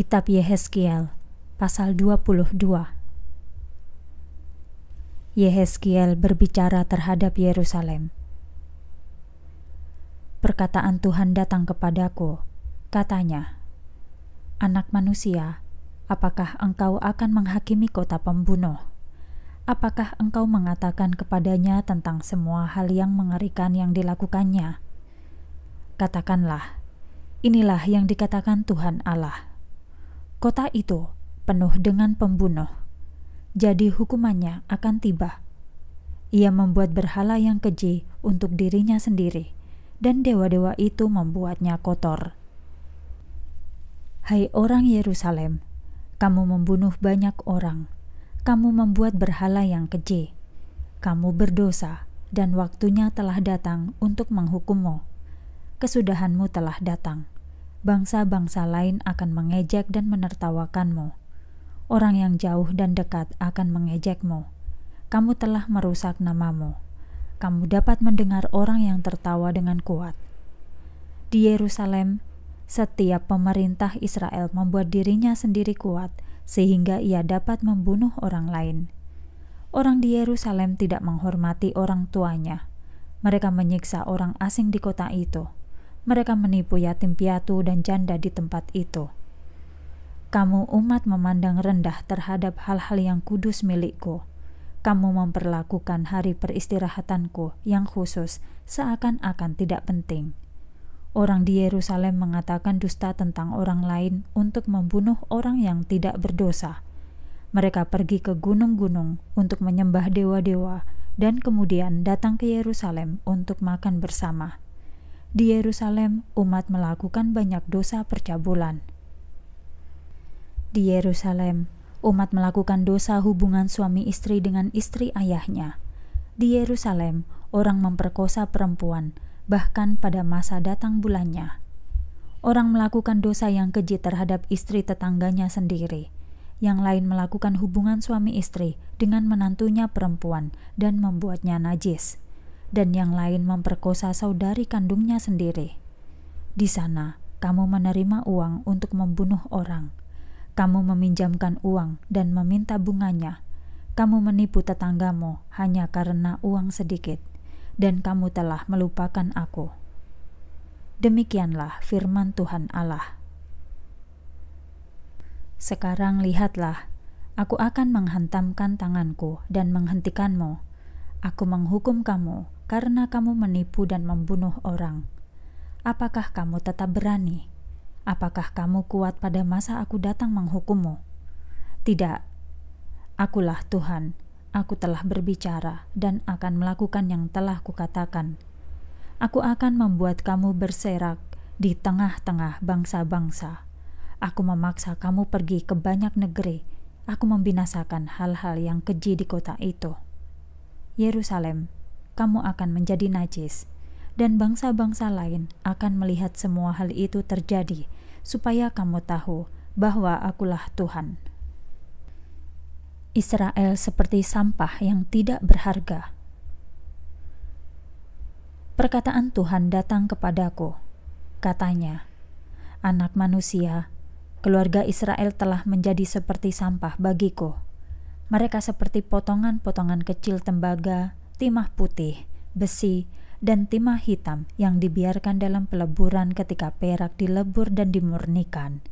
Kitab Yehezkiel pasal 22 Yehezkiel berbicara terhadap Yerusalem Perkataan Tuhan datang kepadaku katanya Anak manusia apakah engkau akan menghakimi kota pembunuh apakah engkau mengatakan kepadanya tentang semua hal yang mengerikan yang dilakukannya katakanlah inilah yang dikatakan Tuhan Allah Kota itu penuh dengan pembunuh, jadi hukumannya akan tiba. Ia membuat berhala yang keji untuk dirinya sendiri, dan dewa-dewa itu membuatnya kotor. Hai orang Yerusalem, kamu membunuh banyak orang, kamu membuat berhala yang keji, kamu berdosa, dan waktunya telah datang untuk menghukummu. Kesudahanmu telah datang bangsa-bangsa lain akan mengejek dan menertawakanmu. Orang yang jauh dan dekat akan mengejekmu. Kamu telah merusak namamu. Kamu dapat mendengar orang yang tertawa dengan kuat. Di Yerusalem, setiap pemerintah Israel membuat dirinya sendiri kuat sehingga ia dapat membunuh orang lain. Orang di Yerusalem tidak menghormati orang tuanya. Mereka menyiksa orang asing di kota itu mereka menipu yatim piatu dan janda di tempat itu. Kamu umat memandang rendah terhadap hal-hal yang kudus milikku. Kamu memperlakukan hari peristirahatanku yang khusus seakan-akan tidak penting. Orang di Yerusalem mengatakan dusta tentang orang lain untuk membunuh orang yang tidak berdosa. Mereka pergi ke gunung-gunung untuk menyembah dewa-dewa dan kemudian datang ke Yerusalem untuk makan bersama. Di Yerusalem, umat melakukan banyak dosa percabulan. Di Yerusalem, umat melakukan dosa hubungan suami istri dengan istri ayahnya. Di Yerusalem, orang memperkosa perempuan, bahkan pada masa datang bulannya. Orang melakukan dosa yang keji terhadap istri tetangganya sendiri. Yang lain melakukan hubungan suami istri dengan menantunya perempuan dan membuatnya najis dan yang lain memperkosa saudari kandungnya sendiri. Di sana, kamu menerima uang untuk membunuh orang. Kamu meminjamkan uang dan meminta bunganya. Kamu menipu tetanggamu hanya karena uang sedikit, dan kamu telah melupakan aku. Demikianlah firman Tuhan Allah. Sekarang lihatlah, aku akan menghantamkan tanganku dan menghentikanmu. Aku menghukum kamu karena kamu menipu dan membunuh orang. Apakah kamu tetap berani? Apakah kamu kuat pada masa aku datang menghukummu? Tidak. Akulah Tuhan, aku telah berbicara dan akan melakukan yang telah kukatakan. Aku akan membuat kamu berserak di tengah-tengah bangsa-bangsa. Aku memaksa kamu pergi ke banyak negeri. Aku membinasakan hal-hal yang keji di kota itu. Yerusalem, kamu akan menjadi najis, dan bangsa-bangsa lain akan melihat semua hal itu terjadi, supaya kamu tahu bahwa Akulah Tuhan. Israel seperti sampah yang tidak berharga. Perkataan Tuhan datang kepadaku. Katanya, "Anak manusia, keluarga Israel telah menjadi seperti sampah bagiku. Mereka seperti potongan-potongan kecil tembaga timah putih, besi, dan timah hitam yang dibiarkan dalam peleburan ketika perak dilebur dan dimurnikan.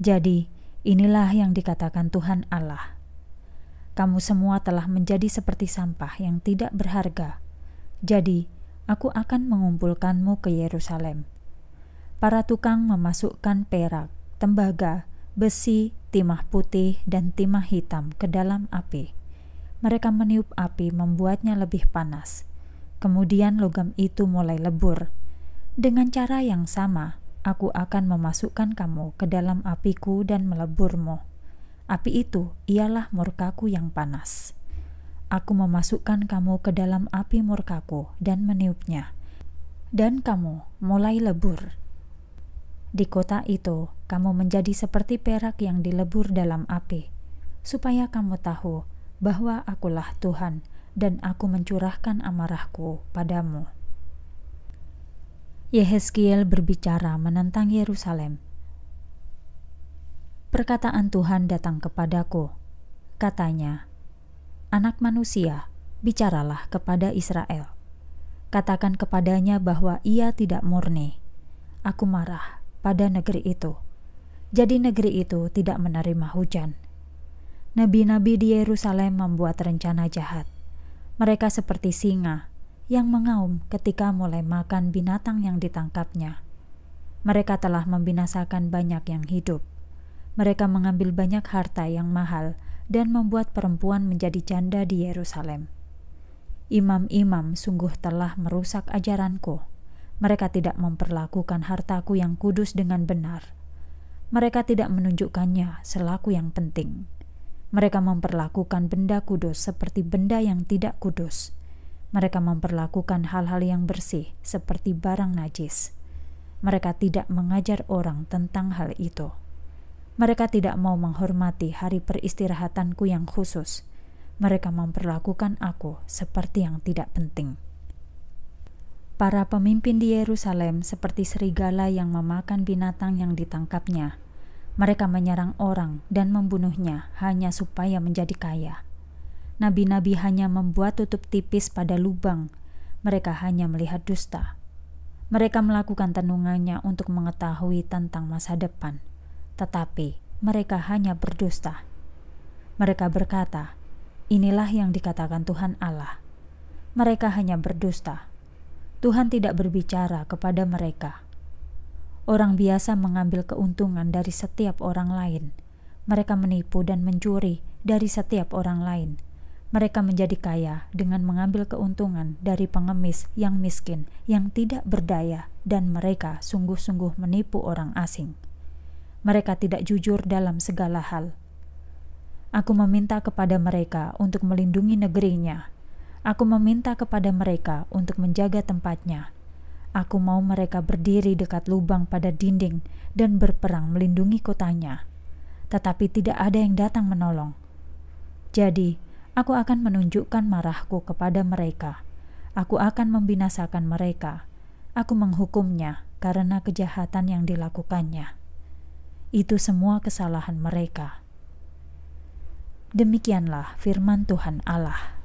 Jadi, inilah yang dikatakan Tuhan Allah. Kamu semua telah menjadi seperti sampah yang tidak berharga. Jadi, aku akan mengumpulkanmu ke Yerusalem. Para tukang memasukkan perak, tembaga, besi, timah putih, dan timah hitam ke dalam api mereka meniup api membuatnya lebih panas. Kemudian logam itu mulai lebur. Dengan cara yang sama, aku akan memasukkan kamu ke dalam apiku dan meleburmu. Api itu ialah murkaku yang panas. Aku memasukkan kamu ke dalam api murkaku dan meniupnya. Dan kamu mulai lebur. Di kota itu, kamu menjadi seperti perak yang dilebur dalam api, supaya kamu tahu bahwa akulah Tuhan dan aku mencurahkan amarahku padamu. Yehezkiel berbicara menentang Yerusalem. Perkataan Tuhan datang kepadaku. Katanya, Anak manusia, bicaralah kepada Israel. Katakan kepadanya bahwa ia tidak murni. Aku marah pada negeri itu. Jadi negeri itu tidak menerima hujan nabi-nabi di Yerusalem membuat rencana jahat. Mereka seperti singa yang mengaum ketika mulai makan binatang yang ditangkapnya. Mereka telah membinasakan banyak yang hidup. Mereka mengambil banyak harta yang mahal dan membuat perempuan menjadi janda di Yerusalem. Imam-imam sungguh telah merusak ajaranku. Mereka tidak memperlakukan hartaku yang kudus dengan benar. Mereka tidak menunjukkannya selaku yang penting. Mereka memperlakukan benda kudus seperti benda yang tidak kudus. Mereka memperlakukan hal-hal yang bersih seperti barang najis. Mereka tidak mengajar orang tentang hal itu. Mereka tidak mau menghormati hari peristirahatanku yang khusus. Mereka memperlakukan aku seperti yang tidak penting. Para pemimpin di Yerusalem seperti serigala yang memakan binatang yang ditangkapnya mereka menyerang orang dan membunuhnya hanya supaya menjadi kaya. Nabi-nabi hanya membuat tutup tipis pada lubang. Mereka hanya melihat dusta. Mereka melakukan tenungannya untuk mengetahui tentang masa depan, tetapi mereka hanya berdusta. Mereka berkata, "Inilah yang dikatakan Tuhan Allah." Mereka hanya berdusta. Tuhan tidak berbicara kepada mereka. Orang biasa mengambil keuntungan dari setiap orang lain. Mereka menipu dan mencuri dari setiap orang lain. Mereka menjadi kaya dengan mengambil keuntungan dari pengemis yang miskin, yang tidak berdaya, dan mereka sungguh-sungguh menipu orang asing. Mereka tidak jujur dalam segala hal. Aku meminta kepada mereka untuk melindungi negerinya. Aku meminta kepada mereka untuk menjaga tempatnya Aku mau mereka berdiri dekat lubang pada dinding dan berperang melindungi kotanya, tetapi tidak ada yang datang menolong. Jadi, aku akan menunjukkan marahku kepada mereka. Aku akan membinasakan mereka. Aku menghukumnya karena kejahatan yang dilakukannya. Itu semua kesalahan mereka. Demikianlah firman Tuhan Allah.